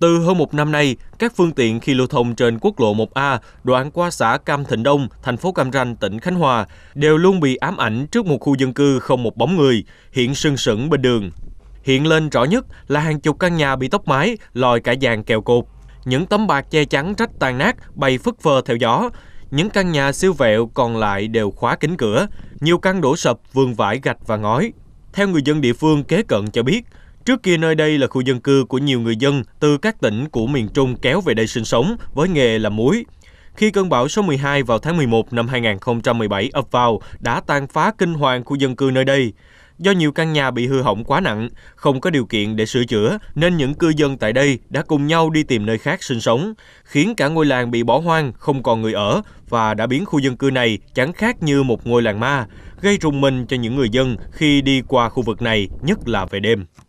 Từ hơn một năm nay, các phương tiện khi lưu thông trên quốc lộ 1A đoạn qua xã Cam Thịnh Đông, thành phố Cam Ranh, tỉnh Khánh Hòa đều luôn bị ám ảnh trước một khu dân cư không một bóng người, hiện sưng sững bên đường. Hiện lên rõ nhất là hàng chục căn nhà bị tốc mái, lòi cả dàn kèo cột. Những tấm bạc che chắn rách tan nát bay phất phơ theo gió. Những căn nhà siêu vẹo còn lại đều khóa kính cửa. Nhiều căn đổ sập, vương vãi gạch và ngói. Theo người dân địa phương kế cận cho biết, Trước kia nơi đây là khu dân cư của nhiều người dân từ các tỉnh của miền Trung kéo về đây sinh sống với nghề làm muối. Khi cơn bão số 12 vào tháng 11 năm 2017 ập vào đã tan phá kinh hoàng khu dân cư nơi đây. Do nhiều căn nhà bị hư hỏng quá nặng, không có điều kiện để sửa chữa nên những cư dân tại đây đã cùng nhau đi tìm nơi khác sinh sống, khiến cả ngôi làng bị bỏ hoang, không còn người ở và đã biến khu dân cư này chẳng khác như một ngôi làng ma, gây rùng mình cho những người dân khi đi qua khu vực này, nhất là về đêm.